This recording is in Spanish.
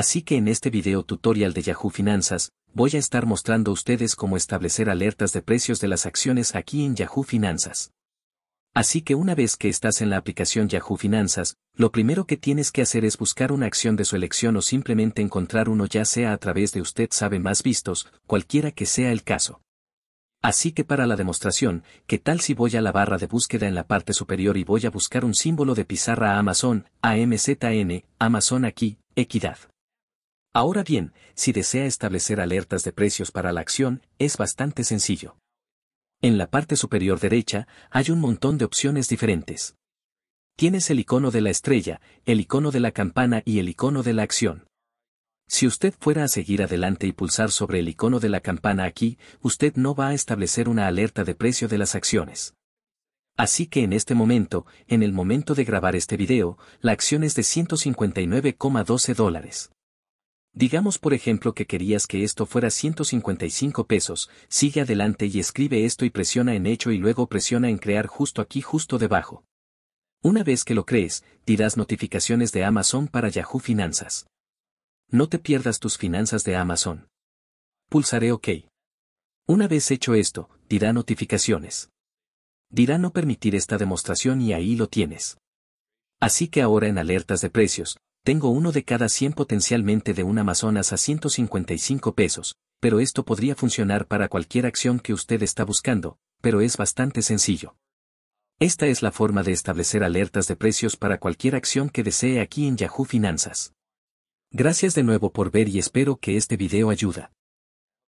Así que en este video tutorial de Yahoo Finanzas, voy a estar mostrando a ustedes cómo establecer alertas de precios de las acciones aquí en Yahoo Finanzas. Así que una vez que estás en la aplicación Yahoo Finanzas, lo primero que tienes que hacer es buscar una acción de su elección o simplemente encontrar uno ya sea a través de usted sabe más vistos, cualquiera que sea el caso. Así que para la demostración, ¿qué tal si voy a la barra de búsqueda en la parte superior y voy a buscar un símbolo de pizarra a Amazon, AMZN, Amazon aquí, equidad? Ahora bien, si desea establecer alertas de precios para la acción, es bastante sencillo. En la parte superior derecha hay un montón de opciones diferentes. Tienes el icono de la estrella, el icono de la campana y el icono de la acción. Si usted fuera a seguir adelante y pulsar sobre el icono de la campana aquí, usted no va a establecer una alerta de precio de las acciones. Así que en este momento, en el momento de grabar este video, la acción es de 159,12 dólares. Digamos por ejemplo que querías que esto fuera 155 pesos, sigue adelante y escribe esto y presiona en hecho y luego presiona en crear justo aquí justo debajo. Una vez que lo crees, dirás notificaciones de Amazon para Yahoo Finanzas. No te pierdas tus finanzas de Amazon. Pulsaré OK. Una vez hecho esto, dirá notificaciones. Dirá no permitir esta demostración y ahí lo tienes. Así que ahora en alertas de precios, tengo uno de cada 100 potencialmente de un Amazonas a 155 pesos, pero esto podría funcionar para cualquier acción que usted está buscando, pero es bastante sencillo. Esta es la forma de establecer alertas de precios para cualquier acción que desee aquí en Yahoo Finanzas. Gracias de nuevo por ver y espero que este video ayuda.